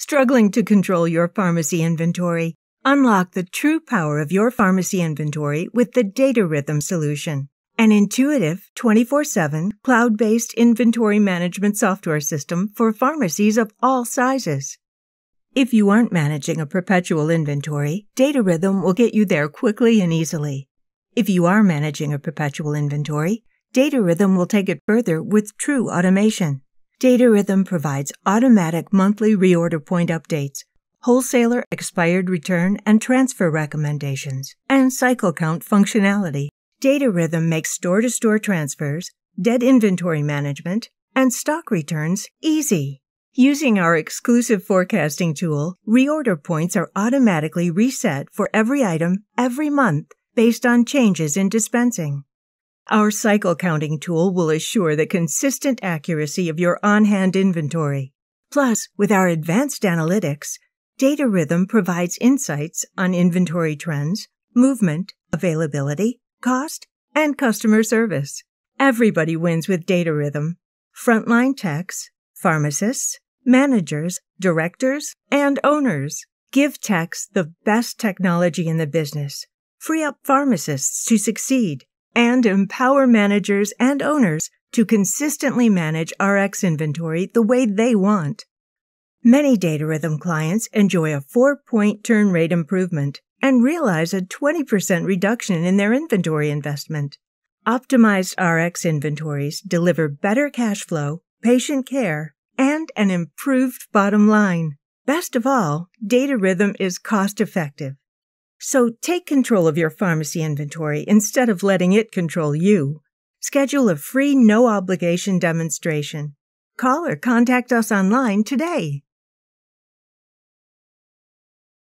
Struggling to control your pharmacy inventory? Unlock the true power of your pharmacy inventory with the Data Rhythm solution, an intuitive 24 7 cloud based inventory management software system for pharmacies of all sizes. If you aren't managing a perpetual inventory, Data Rhythm will get you there quickly and easily. If you are managing a perpetual inventory, Data Rhythm will take it further with true automation. Datarhythm provides automatic monthly reorder point updates, wholesaler expired return and transfer recommendations, and cycle count functionality. Datarhythm makes store-to-store transfers, dead inventory management, and stock returns easy. Using our exclusive forecasting tool, reorder points are automatically reset for every item every month based on changes in dispensing. Our cycle counting tool will assure the consistent accuracy of your on-hand inventory. Plus, with our advanced analytics, Data Rhythm provides insights on inventory trends, movement, availability, cost, and customer service. Everybody wins with Data Rhythm. Frontline techs, pharmacists, managers, directors, and owners. Give techs the best technology in the business. Free up pharmacists to succeed and empower managers and owners to consistently manage RX inventory the way they want. Many Data Rhythm clients enjoy a four point turn rate improvement and realize a 20% reduction in their inventory investment. Optimized RX inventories deliver better cash flow, patient care, and an improved bottom line. Best of all, Data Rhythm is cost effective so take control of your pharmacy inventory instead of letting it control you. Schedule a free no obligation demonstration. Call or contact us online today.